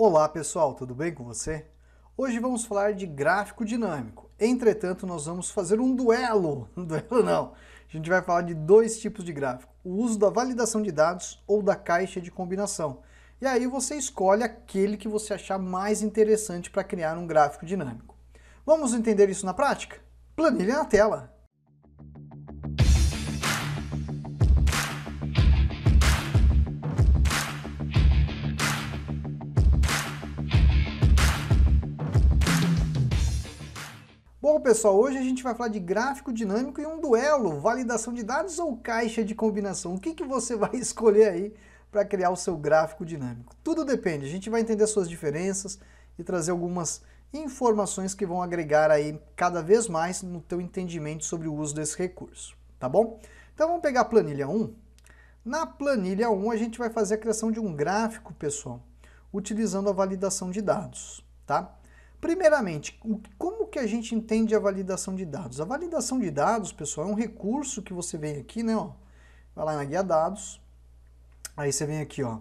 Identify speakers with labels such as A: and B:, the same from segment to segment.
A: Olá pessoal, tudo bem com você? Hoje vamos falar de gráfico dinâmico. Entretanto, nós vamos fazer um duelo. Um duelo não. A gente vai falar de dois tipos de gráfico: o uso da validação de dados ou da caixa de combinação. E aí você escolhe aquele que você achar mais interessante para criar um gráfico dinâmico. Vamos entender isso na prática? Planilha na tela. Bom, pessoal, hoje a gente vai falar de gráfico dinâmico e um duelo, validação de dados ou caixa de combinação. O que, que você vai escolher aí para criar o seu gráfico dinâmico? Tudo depende, a gente vai entender suas diferenças e trazer algumas informações que vão agregar aí cada vez mais no teu entendimento sobre o uso desse recurso, tá bom? Então vamos pegar a planilha 1. Na planilha 1 a gente vai fazer a criação de um gráfico, pessoal, utilizando a validação de dados, tá? Primeiramente, como que a gente entende a validação de dados? A validação de dados, pessoal, é um recurso que você vem aqui, né? Ó, vai lá na guia dados, aí você vem aqui, ó,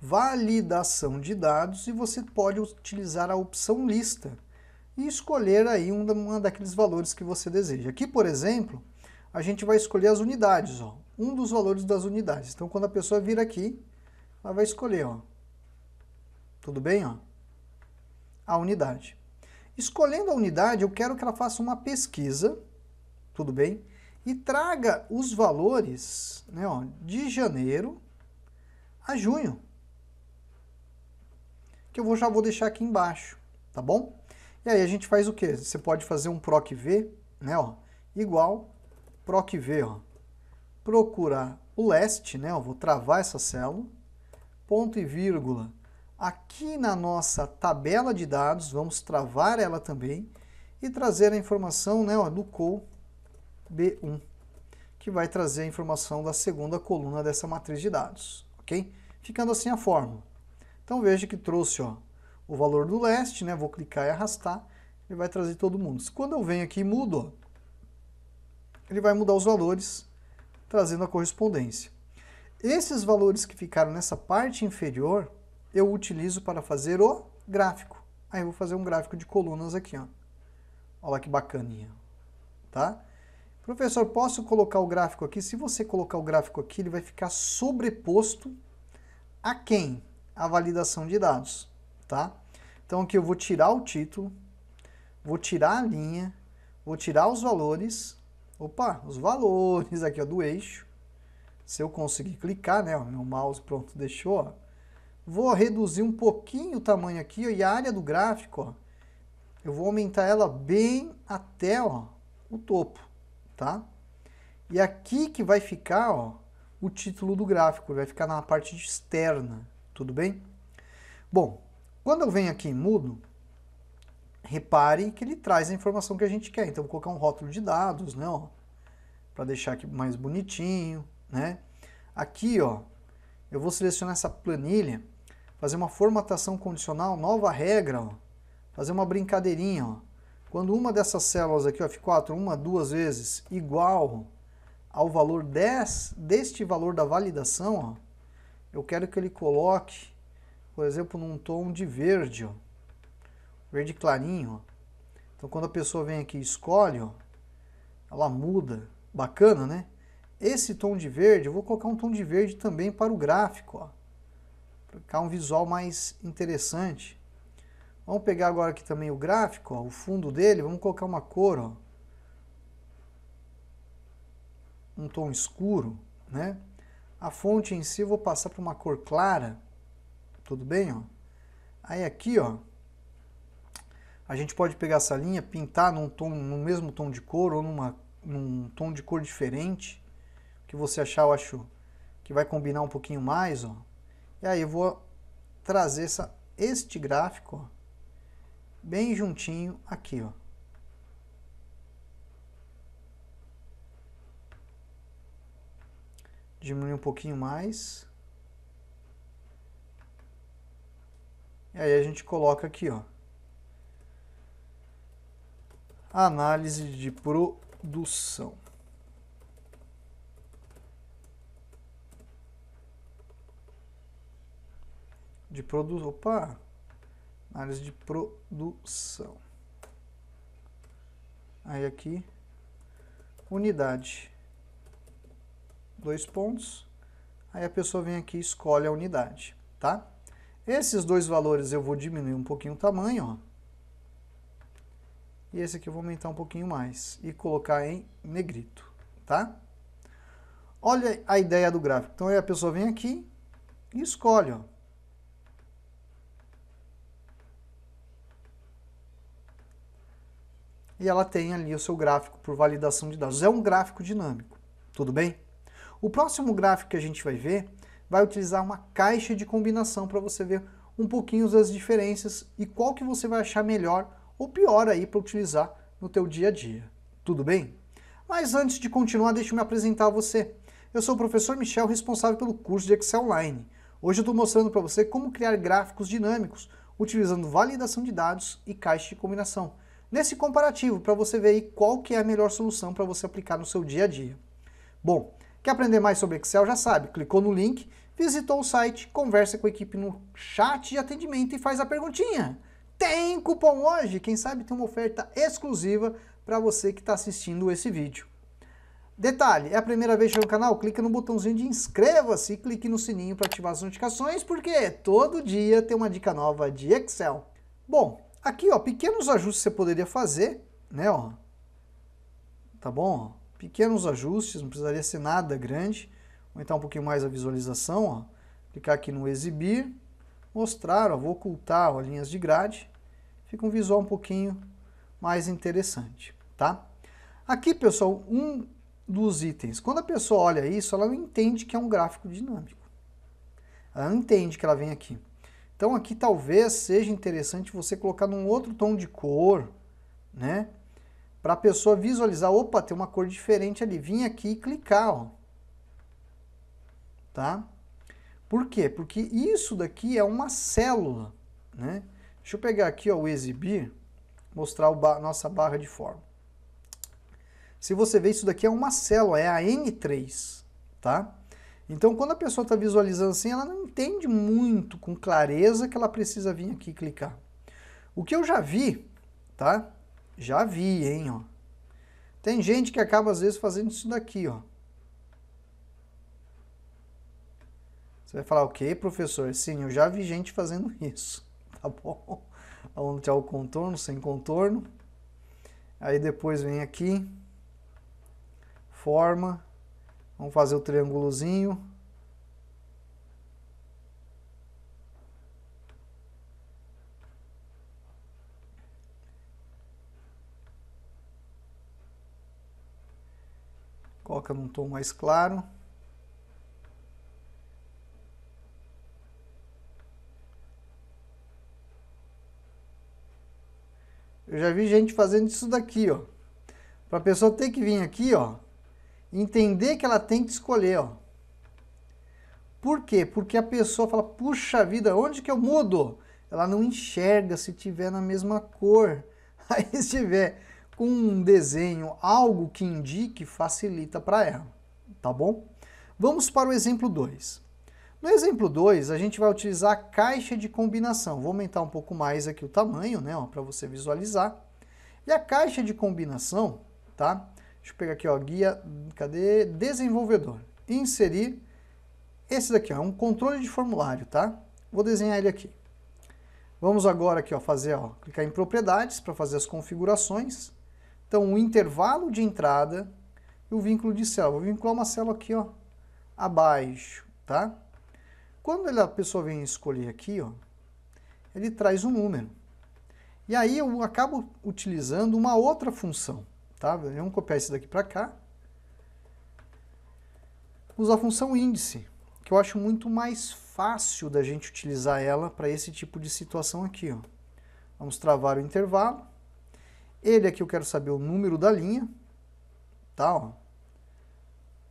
A: validação de dados e você pode utilizar a opção lista e escolher aí um, um daqueles valores que você deseja. Aqui, por exemplo, a gente vai escolher as unidades, ó, um dos valores das unidades. Então, quando a pessoa vir aqui, ela vai escolher, ó, tudo bem, ó a unidade. Escolhendo a unidade, eu quero que ela faça uma pesquisa, tudo bem? E traga os valores né, ó, de janeiro a junho, que eu vou, já vou deixar aqui embaixo, tá bom? E aí a gente faz o quê? Você pode fazer um PROC V, né, ó, igual PROC V, ó, procurar o leste, né, ó, vou travar essa célula, ponto e vírgula, aqui na nossa tabela de dados, vamos travar ela também e trazer a informação né, ó, do col B1, que vai trazer a informação da segunda coluna dessa matriz de dados, ok? Ficando assim a fórmula. Então veja que trouxe ó, o valor do leste, né, vou clicar e arrastar, ele vai trazer todo mundo. Quando eu venho aqui e mudo, ó, ele vai mudar os valores, trazendo a correspondência. Esses valores que ficaram nessa parte inferior, eu utilizo para fazer o gráfico. Aí eu vou fazer um gráfico de colunas aqui, ó. Olha que bacaninha, tá? Professor, posso colocar o gráfico aqui? Se você colocar o gráfico aqui, ele vai ficar sobreposto a quem? A validação de dados, tá? Então aqui eu vou tirar o título, vou tirar a linha, vou tirar os valores, opa, os valores aqui ó, do eixo, se eu conseguir clicar, né, ó, meu mouse pronto deixou, ó, Vou reduzir um pouquinho o tamanho aqui ó, e a área do gráfico, ó, eu vou aumentar ela bem até ó, o topo, tá? E aqui que vai ficar ó, o título do gráfico, vai ficar na parte externa, tudo bem? Bom, quando eu venho aqui em mudo, repare que ele traz a informação que a gente quer. Então, vou colocar um rótulo de dados, né, para deixar aqui mais bonitinho, né? Aqui, ó, eu vou selecionar essa planilha fazer uma formatação condicional, nova regra, ó, fazer uma brincadeirinha. Ó. Quando uma dessas células aqui, ó, F4, uma, duas vezes, igual ao valor 10 deste valor da validação, ó, eu quero que ele coloque, por exemplo, num tom de verde, ó, verde clarinho. Ó. Então, quando a pessoa vem aqui e escolhe, ó, ela muda. Bacana, né? Esse tom de verde, eu vou colocar um tom de verde também para o gráfico, ó para ficar um visual mais interessante. Vamos pegar agora aqui também o gráfico, ó, o fundo dele, vamos colocar uma cor, ó, um tom escuro, né? A fonte em si eu vou passar para uma cor clara, tudo bem? Ó? Aí aqui, ó, a gente pode pegar essa linha, pintar num tom, no mesmo tom de cor ou numa, num tom de cor diferente, que você achar, eu acho, que vai combinar um pouquinho mais, ó. E aí eu vou trazer essa, este gráfico bem juntinho aqui, ó. Diminuir um pouquinho mais. E aí a gente coloca aqui, ó. Análise de produção. de produção. Opa! Análise de produção. Aí aqui, unidade. Dois pontos. Aí a pessoa vem aqui e escolhe a unidade, tá? Esses dois valores eu vou diminuir um pouquinho o tamanho, ó. E esse aqui eu vou aumentar um pouquinho mais e colocar em negrito, tá? Olha a ideia do gráfico. Então aí a pessoa vem aqui e escolhe, ó. e ela tem ali o seu gráfico por validação de dados. É um gráfico dinâmico, tudo bem? O próximo gráfico que a gente vai ver vai utilizar uma caixa de combinação para você ver um pouquinho as diferenças e qual que você vai achar melhor ou pior aí para utilizar no teu dia a dia. Tudo bem? Mas antes de continuar, deixa eu me apresentar a você. Eu sou o professor Michel, responsável pelo curso de Excel Online. Hoje eu estou mostrando para você como criar gráficos dinâmicos utilizando validação de dados e caixa de combinação nesse comparativo para você ver aí qual que é a melhor solução para você aplicar no seu dia a dia. Bom, quer aprender mais sobre Excel? Já sabe, clicou no link, visitou o site, conversa com a equipe no chat de atendimento e faz a perguntinha. Tem cupom hoje? Quem sabe tem uma oferta exclusiva para você que está assistindo esse vídeo. Detalhe, é a primeira vez que no canal? Clica no botãozinho de inscreva-se e clique no sininho para ativar as notificações, porque todo dia tem uma dica nova de Excel. Bom, Aqui, ó, pequenos ajustes você poderia fazer, né, ó. Tá bom? pequenos ajustes, não precisaria ser nada grande. Aumentar um pouquinho mais a visualização, ó. Clicar aqui no exibir, mostrar, ó, vou ocultar ó, linhas de grade. Fica um visual um pouquinho mais interessante, tá? Aqui, pessoal, um dos itens. Quando a pessoa olha isso, ela não entende que é um gráfico dinâmico. Ela não entende que ela vem aqui. Então aqui talvez seja interessante você colocar num outro tom de cor, né? Para a pessoa visualizar, opa, tem uma cor diferente ali. Vim aqui e clicar, ó. Tá? Por quê? Porque isso daqui é uma célula, né? Deixa eu pegar aqui, ó, o exibir, mostrar a ba nossa barra de forma. Se você vê, isso daqui é uma célula, é a N3, Tá? Então, quando a pessoa está visualizando assim, ela não entende muito com clareza que ela precisa vir aqui clicar. O que eu já vi, tá? Já vi, hein, ó. Tem gente que acaba, às vezes, fazendo isso daqui, ó. Você vai falar, ok, professor, sim, eu já vi gente fazendo isso, tá bom? Onde é o contorno, sem contorno. Aí depois vem aqui, forma, Vamos fazer o triângulozinho. Coloca num tom mais claro. Eu já vi gente fazendo isso daqui, ó. Para a pessoa ter que vir aqui, ó, entender que ela tem que escolher. Ó. Por quê? Porque a pessoa fala, puxa vida, onde que eu mudo? Ela não enxerga se tiver na mesma cor. Aí se tiver com um desenho, algo que indique, facilita para ela, tá bom? Vamos para o exemplo 2. No exemplo 2, a gente vai utilizar a caixa de combinação. Vou aumentar um pouco mais aqui o tamanho, né, para você visualizar. E a caixa de combinação, tá? Deixa eu pegar aqui, ó, guia, cadê? Desenvolvedor. Inserir. Esse daqui, ó, é um controle de formulário, tá? Vou desenhar ele aqui. Vamos agora aqui, ó, fazer, ó, clicar em propriedades para fazer as configurações. Então, o intervalo de entrada e o vínculo de célula. Vou vincular uma célula aqui, ó, abaixo, tá? Quando a pessoa vem escolher aqui, ó, ele traz um número. E aí eu acabo utilizando uma outra função. Tá? Vamos copiar isso daqui para cá. Usar a função índice, que eu acho muito mais fácil da gente utilizar ela para esse tipo de situação aqui. Ó. Vamos travar o intervalo. Ele aqui eu quero saber o número da linha. Tá, ó.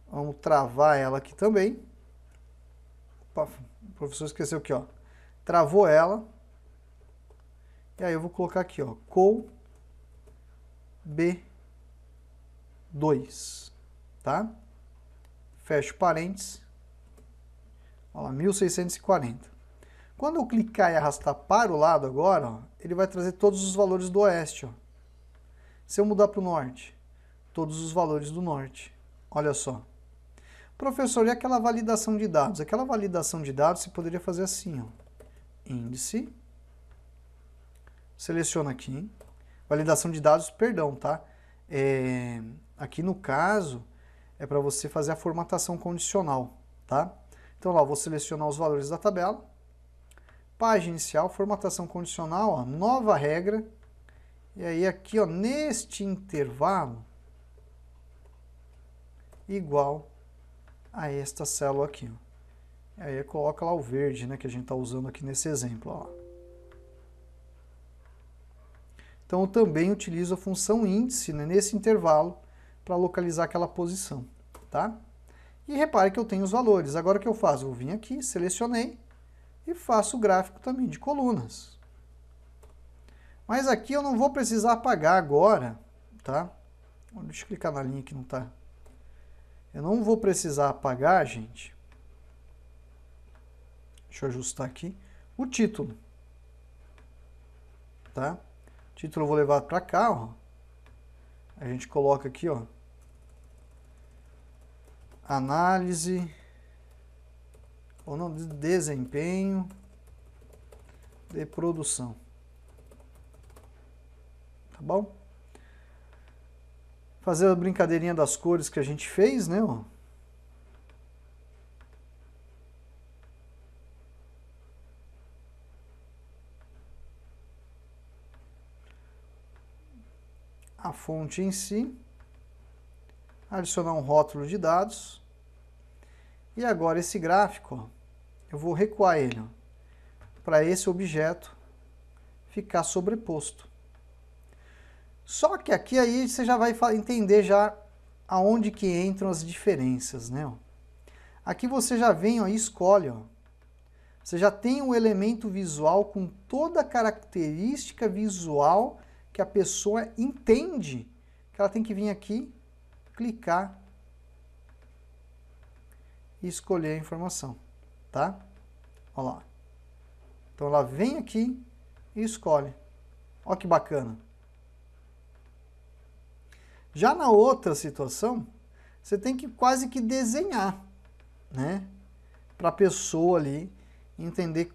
A: Vamos travar ela aqui também. Opa, o professor esqueceu aqui, ó. Travou ela. E aí eu vou colocar aqui, ó, col b 2, tá? Fecho parênteses. Olha lá, 1640. Quando eu clicar e arrastar para o lado agora, ó, ele vai trazer todos os valores do oeste. Ó. Se eu mudar para o norte, todos os valores do norte. Olha só. Professor, e aquela validação de dados? Aquela validação de dados você poderia fazer assim, ó. Índice. Seleciona aqui. Validação de dados, perdão, tá? É, aqui no caso, é para você fazer a formatação condicional, tá? Então lá, eu vou selecionar os valores da tabela, página inicial, formatação condicional, ó, nova regra, e aí aqui, ó, neste intervalo, igual a esta célula aqui, ó. aí coloca lá o verde, né, que a gente está usando aqui nesse exemplo, ó. Então eu também utilizo a função índice né, nesse intervalo para localizar aquela posição, tá? E repare que eu tenho os valores. Agora o que eu faço? Eu vim aqui, selecionei e faço o gráfico também de colunas. Mas aqui eu não vou precisar apagar agora, tá? Deixa eu clicar na linha que não está. Eu não vou precisar apagar, gente. Deixa eu ajustar aqui. O título. Tá? Título eu vou levar para cá, ó. A gente coloca aqui, ó. Análise ou não, de desempenho de produção. Tá bom? Fazer a brincadeirinha das cores que a gente fez, né, ó. fonte em si, adicionar um rótulo de dados. E agora esse gráfico, eu vou recuar ele para esse objeto ficar sobreposto. Só que aqui aí você já vai entender já aonde que entram as diferenças, né? Aqui você já vem ó, e escolhe, ó. você já tem um elemento visual com toda a característica visual que a pessoa entende que ela tem que vir aqui, clicar e escolher a informação, tá? Olha lá. Então ela vem aqui e escolhe. Olha que bacana. Já na outra situação, você tem que quase que desenhar, né? Para a pessoa ali entender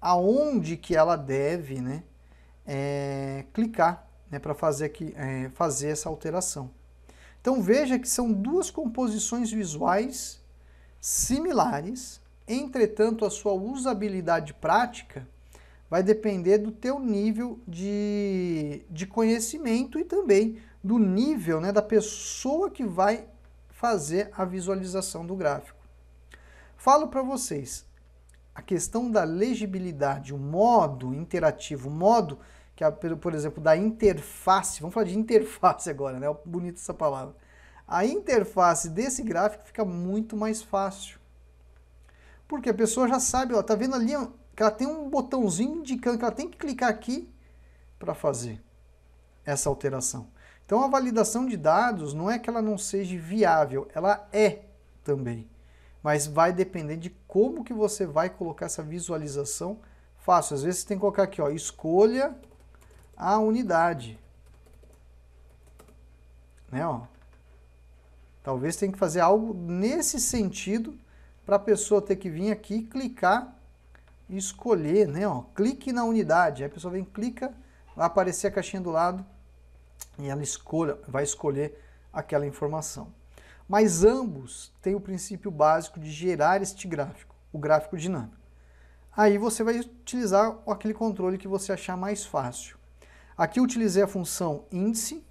A: aonde que ela deve, né? é, clicar né, para fazer, aqui, é, fazer essa alteração. Então veja que são duas composições visuais similares, entretanto a sua usabilidade prática vai depender do teu nível de, de conhecimento e também do nível né, da pessoa que vai fazer a visualização do gráfico. Falo para vocês, a questão da legibilidade, o modo interativo, o modo que, a, por exemplo, da interface, vamos falar de interface agora, né? É bonita essa palavra. A interface desse gráfico fica muito mais fácil. Porque a pessoa já sabe, ó, tá vendo ali que ela tem um botãozinho indicando que ela tem que clicar aqui para fazer essa alteração. Então a validação de dados não é que ela não seja viável, ela é também mas vai depender de como que você vai colocar essa visualização fácil. Às vezes você tem que colocar aqui, ó, escolha a unidade. Né, ó. Talvez tenha que fazer algo nesse sentido para a pessoa ter que vir aqui, clicar e escolher, né, ó, clique na unidade. Aí a pessoa vem, clica, vai aparecer a caixinha do lado e ela escolha, vai escolher aquela informação mas ambos têm o princípio básico de gerar este gráfico, o gráfico dinâmico. Aí você vai utilizar aquele controle que você achar mais fácil. Aqui eu utilizei a função índice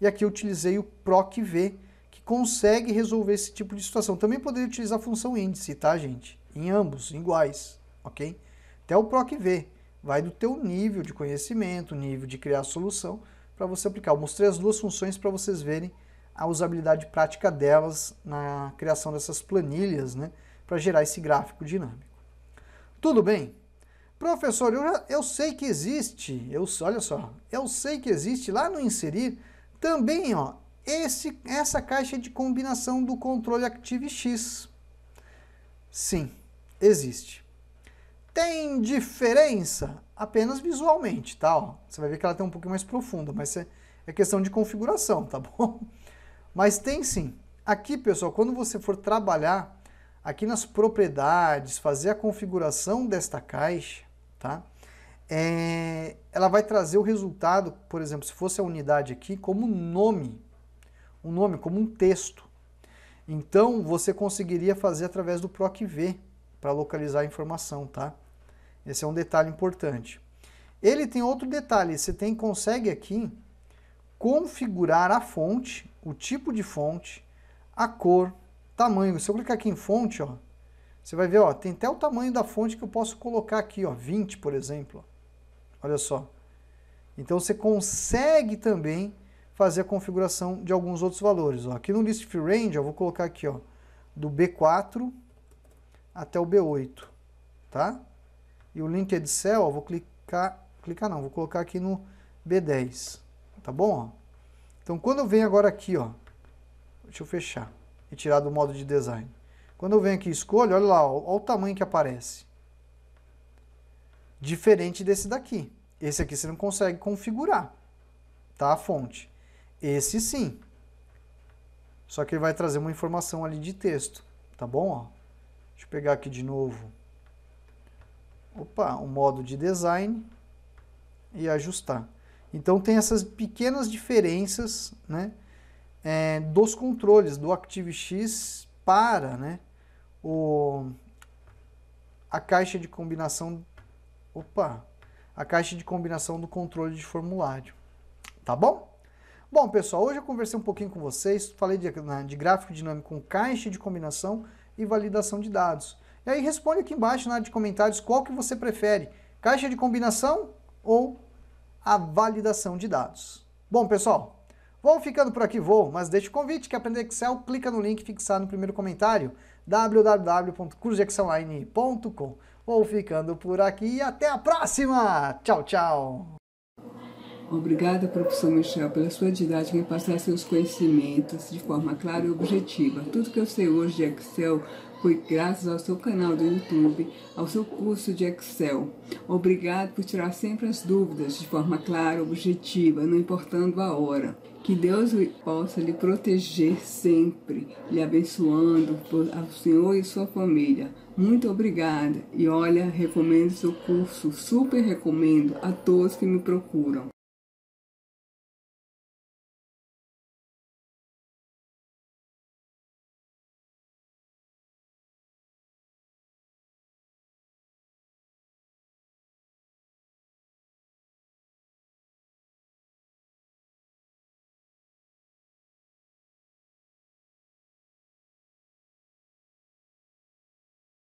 A: e aqui eu utilizei o PROCV, que consegue resolver esse tipo de situação. Também poderia utilizar a função índice, tá, gente? Em ambos, iguais, ok? Até o PROCV, vai do teu nível de conhecimento, nível de criar solução, para você aplicar. Eu mostrei as duas funções para vocês verem a usabilidade prática delas na criação dessas planilhas, né, para gerar esse gráfico dinâmico. Tudo bem? Professor, eu, eu sei que existe, eu, olha só, eu sei que existe lá no inserir também ó, esse, essa caixa de combinação do controle ActiveX. Sim, existe. Tem diferença apenas visualmente, tá? Ó, você vai ver que ela tem um pouquinho mais profunda, mas é, é questão de configuração, tá bom? Mas tem sim. Aqui, pessoal, quando você for trabalhar, aqui nas propriedades, fazer a configuração desta caixa, tá? É, ela vai trazer o resultado, por exemplo, se fosse a unidade aqui, como nome, um nome, como um texto. Então, você conseguiria fazer através do PROC-V para localizar a informação, tá? Esse é um detalhe importante. Ele tem outro detalhe, você tem, consegue aqui configurar a fonte, o tipo de fonte, a cor, tamanho. Se eu clicar aqui em fonte, ó, você vai ver, ó, tem até o tamanho da fonte que eu posso colocar aqui, ó, 20, por exemplo. Olha só. Então você consegue também fazer a configuração de alguns outros valores. Ó. Aqui no list free range, eu vou colocar aqui, ó, do B4 até o B8, tá? E o linked é cell, eu vou clicar, clicar não, vou colocar aqui no B10 tá bom? Ó? Então, quando eu venho agora aqui, ó, deixa eu fechar e tirar do modo de design. Quando eu venho aqui e escolho, olha lá, olha o tamanho que aparece. Diferente desse daqui. Esse aqui você não consegue configurar, tá? A fonte. Esse sim. Só que ele vai trazer uma informação ali de texto, tá bom? Ó, deixa eu pegar aqui de novo. Opa, o modo de design e ajustar. Então tem essas pequenas diferenças né, é, dos controles do ActiveX para né, o, a caixa de combinação. Opa! A caixa de combinação do controle de formulário. Tá bom? Bom, pessoal, hoje eu conversei um pouquinho com vocês, falei de, né, de gráfico dinâmico com caixa de combinação e validação de dados. E aí responde aqui embaixo na área de comentários qual que você prefere, caixa de combinação ou a validação de dados. Bom, pessoal, vou ficando por aqui, vou, mas deixe o convite que aprender Excel, clica no link fixado no primeiro comentário, www.cursodexcelonline.com. Vou ficando por aqui e até a próxima! Tchau, tchau! Obrigada, professor Michel, pela sua didática em passar seus conhecimentos de forma clara e objetiva. Tudo que eu sei hoje de Excel foi graças ao seu canal do YouTube, ao seu curso de Excel. Obrigado por tirar sempre as dúvidas de forma clara, objetiva, não importando a hora. Que Deus possa lhe proteger sempre, lhe abençoando ao Senhor e sua família. Muito obrigada e olha, recomendo seu curso, super recomendo a todos que me procuram.